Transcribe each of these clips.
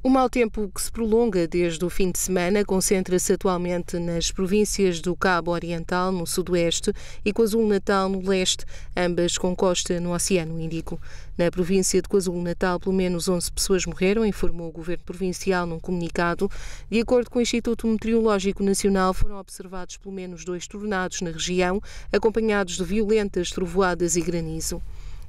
O mau tempo que se prolonga desde o fim de semana concentra-se atualmente nas províncias do Cabo Oriental, no sudoeste, e KwaZulu-Natal, no leste, ambas com costa no Oceano Índico. Na província de KwaZulu-Natal, pelo menos 11 pessoas morreram, informou o governo provincial num comunicado. De acordo com o Instituto Meteorológico Nacional, foram observados pelo menos dois tornados na região, acompanhados de violentas trovoadas e granizo.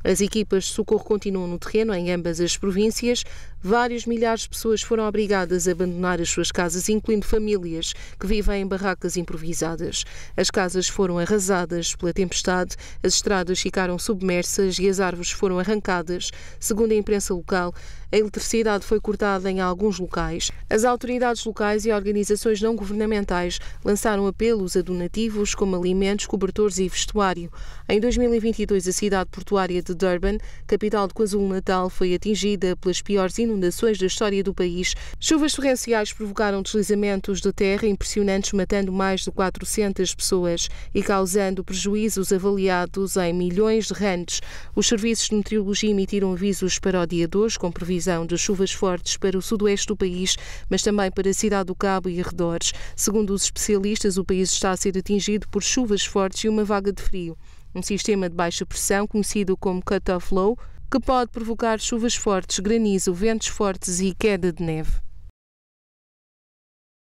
As equipas de socorro continuam no terreno em ambas as províncias. Vários milhares de pessoas foram obrigadas a abandonar as suas casas, incluindo famílias que vivem em barracas improvisadas. As casas foram arrasadas pela tempestade, as estradas ficaram submersas e as árvores foram arrancadas. Segundo a imprensa local, a eletricidade foi cortada em alguns locais. As autoridades locais e organizações não governamentais lançaram apelos a donativos como alimentos, cobertores e vestuário. Em 2022, a cidade portuária de Durban, capital de KwaZulu-Natal, foi atingida pelas piores inundações da história do país. Chuvas torrenciais provocaram deslizamentos de terra impressionantes, matando mais de 400 pessoas e causando prejuízos avaliados em milhões de randes. Os serviços de meteorologia emitiram avisos para o dia 2 com previsão previsão de chuvas fortes para o sudoeste do país, mas também para a cidade do Cabo e arredores. Segundo os especialistas, o país está a ser atingido por chuvas fortes e uma vaga de frio. Um sistema de baixa pressão, conhecido como cut-off low, que pode provocar chuvas fortes, granizo, ventos fortes e queda de neve.